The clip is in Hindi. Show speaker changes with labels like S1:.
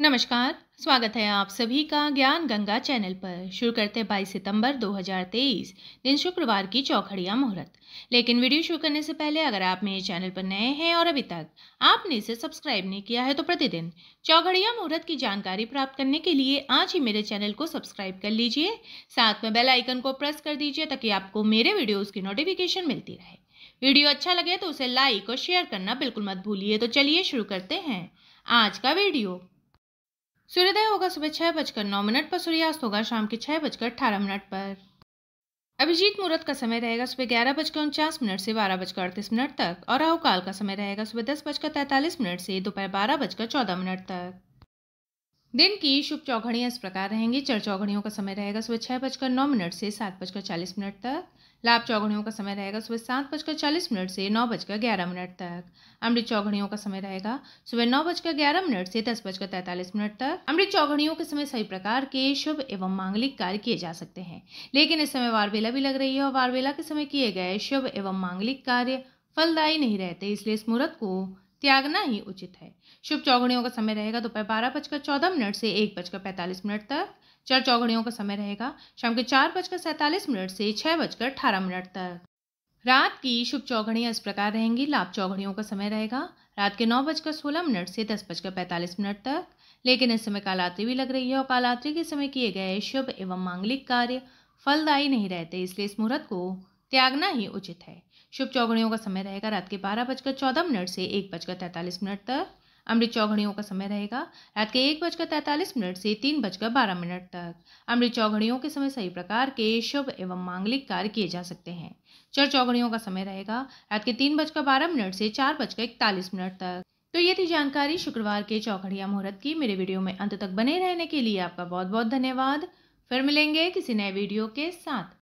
S1: नमस्कार स्वागत है आप सभी का ज्ञान गंगा चैनल पर शुरू करते 22 सितंबर 2023 दिन शुक्रवार की चौखड़िया मुहूर्त लेकिन वीडियो शुरू करने से पहले अगर आप मेरे चैनल पर नए हैं और अभी तक आपने इसे सब्सक्राइब नहीं किया है तो प्रतिदिन चौखड़िया मुहूर्त की जानकारी प्राप्त करने के लिए आज ही मेरे चैनल को सब्सक्राइब कर लीजिए साथ में बेल आइकन को प्रेस कर दीजिए ताकि आपको मेरे वीडियोज़ की नोटिफिकेशन मिलती रहे वीडियो अच्छा लगे तो उसे लाइक और शेयर करना बिल्कुल मत भूलिए तो चलिए शुरू करते हैं आज का वीडियो सूर्योदय होगा सुबह छह बजकर नौ मिनट पर सूर्यास्त होगा शाम के छह बजकर अठारह मिनट पर अभिजीत मुहूर्त का समय रहेगा सुबह ग्यारह बजकर उनचास मिनट से बारह बजकर अड़तीस मिनट तक और राहुकाल का समय रहेगा सुबह दस बजकर तैतालीस मिनट से दोपहर बारह बजकर चौदह मिनट तक दिन की शुभ चौघड़ियाँ इस प्रकार रहेंगी चर चौघड़ियों का समय रहेगा सुबह छः बजकर नौ मिनट से सात बजकर चालीस मिनट तक लाभ चौघड़ियों का समय रहेगा सुबह सात बजकर चालीस मिनट से नौ बजकर ग्यारह मिनट तक अमृत चौघड़ियों का समय रहेगा सुबह नौ बजकर ग्यारह मिनट से दस बजकर तैंतालीस मिनट तक अमृत चौघड़ियों के समय सभी प्रकार के शुभ एवं मांगलिक कार्य किए जा सकते हैं लेकिन इस समय वारवेला भी लग रही है और वारवेला के समय किए गए शुभ एवं मांगलिक कार्य फलदायी नहीं रहते इसलिए इस मुहूर्त को त्यागना ही उचित है शुभ चौगड़ियों का समय रहेगा दोपहर बारह बजकर चौदह मिनट से एक बजकर पैंतालीस मिनट तक चर चौगड़ियों का समय रहेगा शाम के चार बजकर सैंतालीस मिनट से छह बजकर अठारह मिनट तक रात की शुभ चौघड़ियाँ इस प्रकार रहेंगी लाभ चौघड़ियों का समय रहेगा रात के नौ बजकर सोलह मिनट से दस बजकर पैंतालीस मिनट तक लेकिन इस समय कालात्रि भी लग रही है और कालात्रि के समय किए गए शुभ एवं मांगलिक कार्य फलदायी नहीं रहते इसलिए इस मुहूर्त को त्यागना ही उचित है शुभ चौघड़ियों का समय रहेगा रात के बारह बजकर चौदह मिनट से एक बजकर तैंतालीस मिनट तक अमृत चौघड़ियों का समय रहेगा रात के एक बजकर तैंतालीस मिनट से तीन बजकर बारह मिनट तक अमृत चौघड़ियों के समय सही प्रकार के शुभ एवं मांगलिक कार्य किए जा सकते हैं चर चौघड़ियों का समय रहेगा रात के तीन बजकर बारह मिनट से चार बजकर इकतालीस मिनट तक तो ये थी जानकारी शुक्रवार के चौघड़िया मुहूर्त की मेरे वीडियो में अंत तक बने रहने के लिए आपका बहुत बहुत धन्यवाद फिर मिलेंगे किसी नए वीडियो के साथ